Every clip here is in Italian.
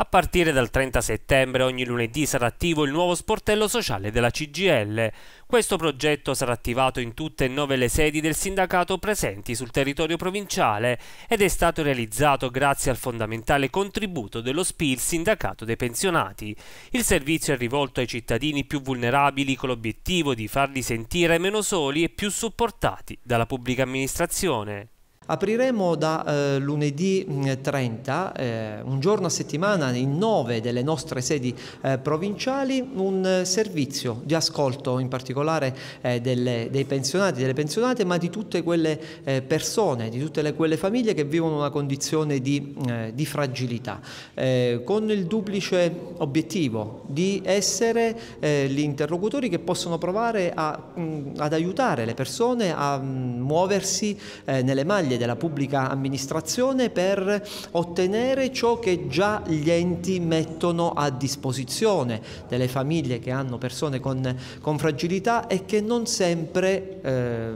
A partire dal 30 settembre ogni lunedì sarà attivo il nuovo sportello sociale della CGL. Questo progetto sarà attivato in tutte e nove le sedi del sindacato presenti sul territorio provinciale ed è stato realizzato grazie al fondamentale contributo dello SPIL sindacato dei pensionati. Il servizio è rivolto ai cittadini più vulnerabili con l'obiettivo di farli sentire meno soli e più supportati dalla pubblica amministrazione. Apriremo da eh, lunedì 30, mm, eh, un giorno a settimana, in nove delle nostre sedi eh, provinciali, un eh, servizio di ascolto in particolare eh, delle, dei pensionati, delle pensionate, ma di tutte quelle eh, persone, di tutte le, quelle famiglie che vivono una condizione di, mm, di fragilità, con il duplice obiettivo di essere gli interlocutori che possono provare a, mh, mm, ad aiutare le persone a mh, muoversi nelle maglie della pubblica amministrazione per ottenere ciò che già gli enti mettono a disposizione delle famiglie che hanno persone con, con fragilità e che non sempre eh,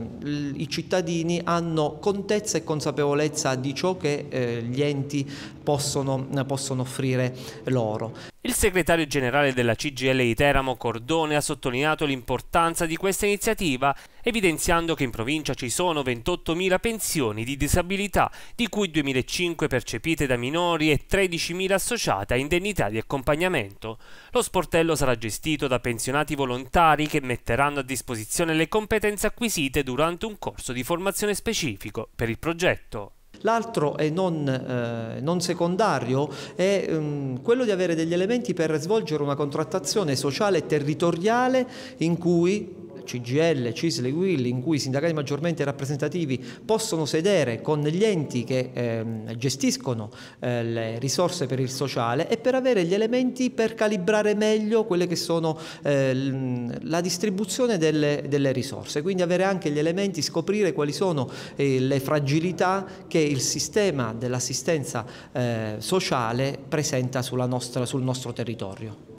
i cittadini hanno contezza e consapevolezza di ciò che eh, gli enti possono, possono offrire loro. Il segretario generale della CGL di Teramo, Cordone, ha sottolineato l'importanza di questa iniziativa, evidenziando che in provincia ci sono 28.000 pensioni di disabilità, di cui 2.500 percepite da minori e 13.000 associate a indennità di accompagnamento. Lo sportello sarà gestito da pensionati volontari che metteranno a disposizione le competenze acquisite durante un corso di formazione specifico per il progetto. L'altro e non, eh, non, secondario è ehm, quello di avere degli elementi per svolgere una contrattazione sociale e territoriale in cui CGL, CISL e UIL, in cui i sindacati maggiormente rappresentativi possono sedere con gli enti che ehm, gestiscono eh, le risorse per il sociale e per avere gli elementi per calibrare meglio quelle che sono eh, la distribuzione delle, delle, risorse, quindi avere anche gli elementi, scoprire quali sono eh, le fragilità che il sistema dell'assistenza eh, sociale presenta nostra, sul nostro territorio.